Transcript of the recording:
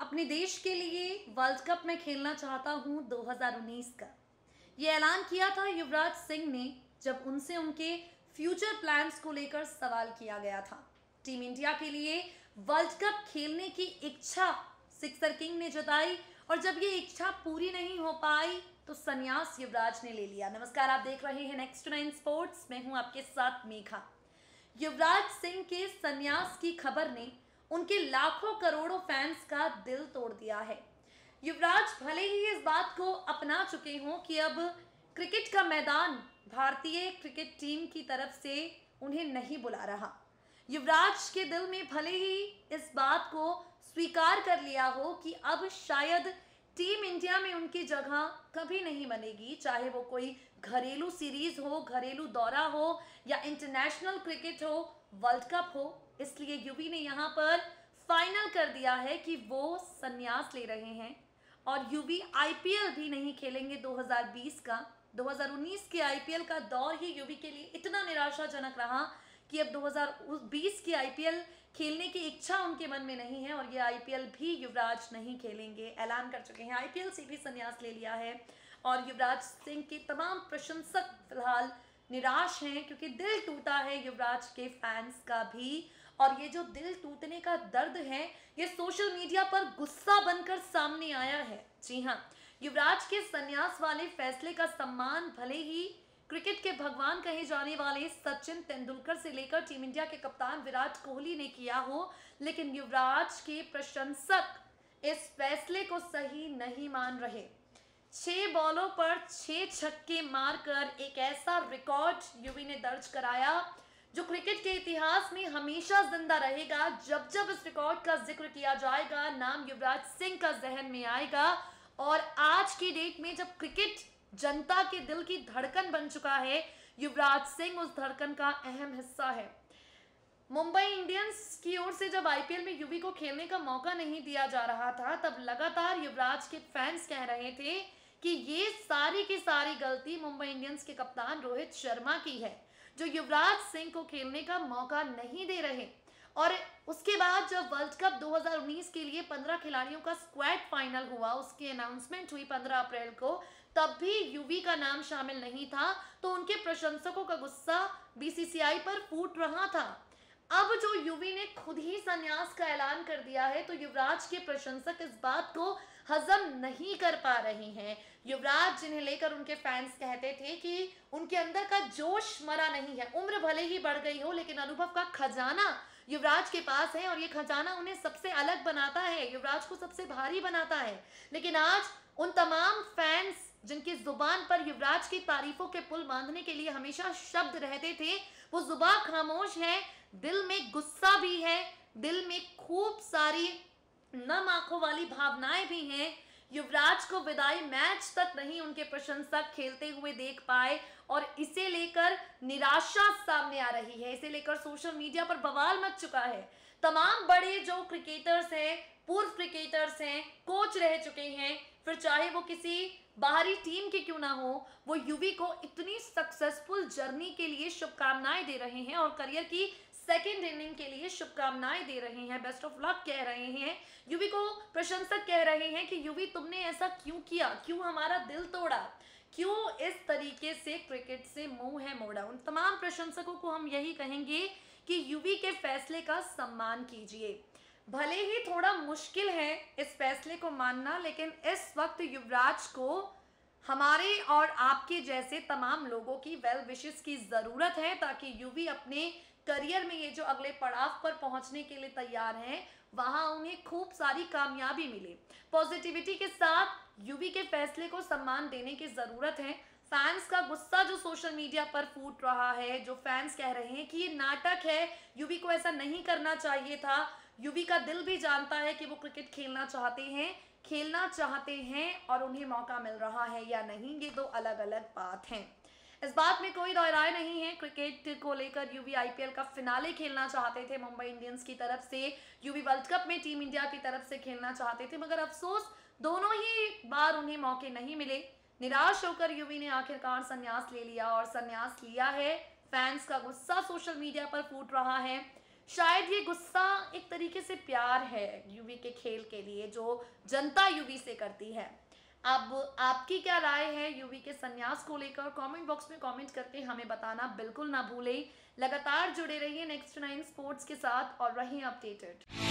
अपने देश के लिए वर्ल्ड कप में खेलना चाहता हूं 2019 का ये ऐलान किया था युवराज सिंह ने जब उनसे उनके फ्यूचर प्लान्स को लेकर सवाल किया गया था टीम इंडिया के लिए वर्ल्ड कप खेलने की इच्छा सिक्सर किंग ने जताई और जब ये इच्छा पूरी नहीं हो पाई तो संन्यास युवराज ने ले लिया नमस्कार आप देख रहे हैं नेक्स्ट नाइन स्पोर्ट्स मैं हूँ आपके साथ मेघा युवराज सिंह के संन्यास की खबर ने उनके लाखों करोड़ों फैंस का दिल तोड़ दिया है युवराज भले ही इस बात को अपना चुके हों कि अब क्रिकेट का मैदान भारतीय क्रिकेट टीम की तरफ से उन्हें नहीं बुला रहा युवराज के दिल में भले ही इस बात को स्वीकार कर लिया हो कि अब शायद टीम इंडिया में उनकी जगह कभी नहीं बनेगी चाहे वो कोई घरेलू सीरीज हो घरेलू दौरा हो या इंटरनेशनल क्रिकेट हो वर्ल्ड कप हो इसलिए यूपी ने यहाँ पर फाइनल कर दिया है कि वो संन्यास ले रहे हैं और युवी आईपीएल भी नहीं खेलेंगे 2020 का 2019 के आईपीएल का दौर ही युवी के लिए इतना निराशाजनक रहा कि अब 2020 की आईपीएल खेलने की इच्छा उनके मन में नहीं है और ये आईपीएल भी युवराज नहीं खेलेंगे ऐलान कर चुके हैं आईपीएल से भी संन्यास ले लिया है और युवराज सिंह के तमाम प्रशंसक फिलहाल निराश हैं क्योंकि दिल टूटा है युवराज के फैंस का भी और ये जो दिल टूटने का दर्द है ये सोशल मीडिया पर गुस्सा बनकर सामने आया है जी हाँ युवराज के संन्यास वाले फैसले का सम्मान भले ही क्रिकेट के भगवान कहे जाने वाले सचिन तेंदुलकर से लेकर टीम इंडिया के कप्तान विराट कोहली ने किया हो लेकिन युवराज के प्रशंसक इस फैसले को सही नहीं मान रहे छह बॉलों पर छह छक्के मारकर एक ऐसा रिकॉर्ड युवी ने दर्ज कराया जो क्रिकेट के इतिहास में हमेशा जिंदा रहेगा जब जब इस रिकॉर्ड का जिक्र किया जाएगा नाम युवराज सिंह का जहन में आएगा और आज की डेट में जब क्रिकेट जनता के दिल की धड़कन बन चुका है युवराज सिंह उस धड़कन का अहम हिस्सा है मुंबई इंडियंस की ओर से जब आईपीएल में युवी को खेलने का मौका नहीं दिया जा रहा था तब लगातार युवराज के फैंस कह रहे थे कि ये सारी की सारी गलती मुंबई इंडियंस के कप्तान रोहित शर्मा की है जो युवराज सिंह को खेलने का मौका नहीं दे रहे और उसके बाद जब वर्ल्ड कप 2019 के लिए 15 खिलाड़ियों का स्क्वाड फाइनल हुआ उसकी अनाउंसमेंट हुई 15 अप्रैल को तब भी यूवी का नाम शामिल नहीं था तो उनके प्रशंसकों का गुस्सा बीसीसीआई पर फूट रहा था अब जो यूवी ने खुद ही संन्यास का ऐलान कर दिया है तो युवराज के प्रशंसक इस बात को हजम नहीं कर पा रहे हैं युवराज जिन्हें लेकर उनके फैंस कहते थे कि उनके अंदर का जोश मरा नहीं है उम्र भले ही बढ़ गई हो लेकिन अनुभव का खजाना युवराज के पास है और ये खजाना उन्हें सबसे अलग बनाता है युवराज को सबसे भारी बनाता है लेकिन आज उन तमाम फैंस जिनकी जुबान पर युवराज की तारीफों के पुल बांधने के लिए हमेशा शब्द रहते थे वो जुबा खामोश है दिल में गुस्सा भी है दिल में खूब सारी नम आंखों वाली भावनाएं भी हैं युवराज को विदाई मैच तक नहीं उनके प्रशंसक खेलते हुए देख पाए और इसे लेकर निराशा सामने आ रही है इसे लेकर सोशल मीडिया पर बवाल मच चुका है तमाम बड़े जो क्रिकेटर्स हैं पूर्व क्रिकेटर्स हैं कोच रह चुके हैं फिर चाहे वो किसी बाहरी टीम के क्यों ना हो वो युवी को इतनी सक्सेसफुल जर्नी के लिए शुभकामनाएं दे रहे हैं और करियर की सेकेंड इनिंग के लिए शुभकामनाएं दे रहे हैं बेस्ट ऑफ लक कह रहे हैं युवी को प्रशंसक कह रहे हैं कि युवी तुमने ऐसा क्यों किया क्यों हमारा दिल तोड़ा क्यों इस तरीके से क्रिकेट से मुंह है मोड़ा उन तमाम प्रशंसकों को हम यही कहेंगे कि युवी के फैसले का सम्मान कीजिए भले ही थोड़ा मुश्किल है इस फैसले को मानना लेकिन इस वक्त युवराज को हमारे और आपके जैसे तमाम लोगों की वेल विशेष की ज़रूरत है ताकि युवी अपने करियर में ये जो अगले पड़ाव पर पहुंचने के लिए तैयार हैं वहां उन्हें खूब सारी कामयाबी मिले पॉजिटिविटी के साथ यूवी के फैसले को सम्मान देने की ज़रूरत है फैंस का गुस्सा जो सोशल मीडिया पर फूट रहा है जो फैंस कह रहे हैं कि ये नाटक है यूवी को ऐसा नहीं करना चाहिए था यूवी का दिल भी जानता है कि वो क्रिकेट खेलना चाहते हैं खेलना चाहते हैं और उन्हें मौका मिल रहा है या नहीं ये दो अलग अलग बात हैं इस बात में कोई दो राय नहीं है क्रिकेट को लेकर यूवी आईपीएल का फिनाले खेलना चाहते थे मुंबई इंडियंस की तरफ से यूवी वर्ल्ड कप में टीम इंडिया की तरफ से खेलना चाहते थे मगर अफसोस दोनों ही बार उन्हें मौके नहीं मिले निराश होकर यूवी ने आखिरकार संन्यास ले लिया और संन्यास लिया है फैंस का गुस्सा सोशल मीडिया पर फूट रहा है शायद ये गुस्सा एक तरीके से प्यार है यूवी के खेल के लिए जो जनता यूवी से करती है अब आपकी क्या राय है यूवी के संन्यास को लेकर कमेंट बॉक्स में कमेंट करके हमें बताना बिल्कुल ना भूलें लगातार जुड़े रहिए नेक्स्ट नाइन स्पोर्ट्स के साथ और रहिए अपडेटेड